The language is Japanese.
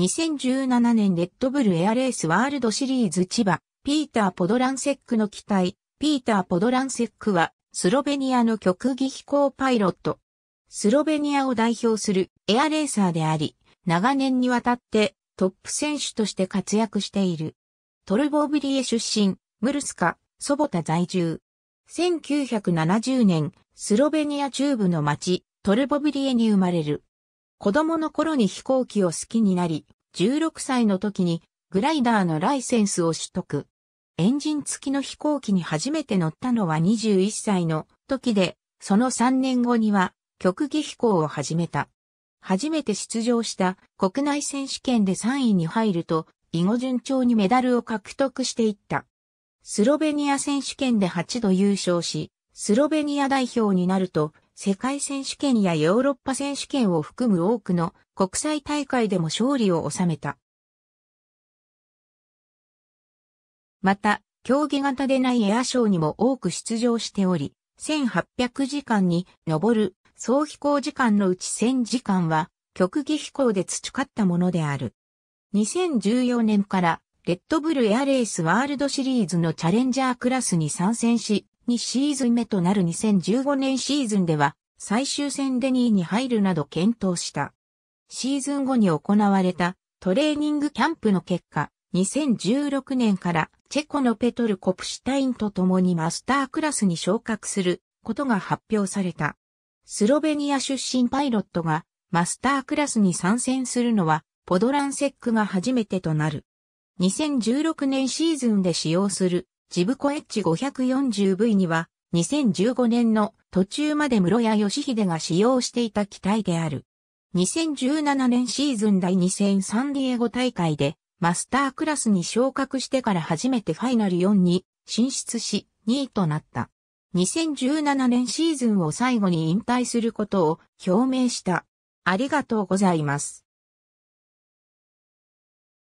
2017年レッドブルエアレースワールドシリーズ千葉、ピーター・ポドランセックの機体、ピーター・ポドランセックは、スロベニアの極技飛行パイロット。スロベニアを代表するエアレーサーであり、長年にわたってトップ選手として活躍している。トルボーブリエ出身、ムルスカ、ソボタ在住。1970年、スロベニア中部の町、トルボブリエに生まれる。子供の頃に飛行機を好きになり、16歳の時にグライダーのライセンスを取得。エンジン付きの飛行機に初めて乗ったのは21歳の時で、その3年後には極技飛行を始めた。初めて出場した国内選手権で3位に入ると、以後順調にメダルを獲得していった。スロベニア選手権で8度優勝し、スロベニア代表になると、世界選手権やヨーロッパ選手権を含む多くの国際大会でも勝利を収めた。また、競技型でないエアショーにも多く出場しており、1800時間に上る総飛行時間のうち1000時間は極技飛行で培ったものである。2014年からレッドブルエアレースワールドシリーズのチャレンジャークラスに参戦し、2シーズン目となる2015年シーズンでは、最終戦で2位に入るなど検討した。シーズン後に行われたトレーニングキャンプの結果、2016年からチェコのペトル・コプシュタインと共にマスタークラスに昇格することが発表された。スロベニア出身パイロットがマスタークラスに参戦するのはポドランセックが初めてとなる。2016年シーズンで使用するジブコエッジ 540V には、2015年の途中まで室谷義秀が使用していた機体である。2017年シーズン第2戦サンディエゴ大会で、マスタークラスに昇格してから初めてファイナル4に進出し、2位となった。2017年シーズンを最後に引退することを表明した。ありがとうございます。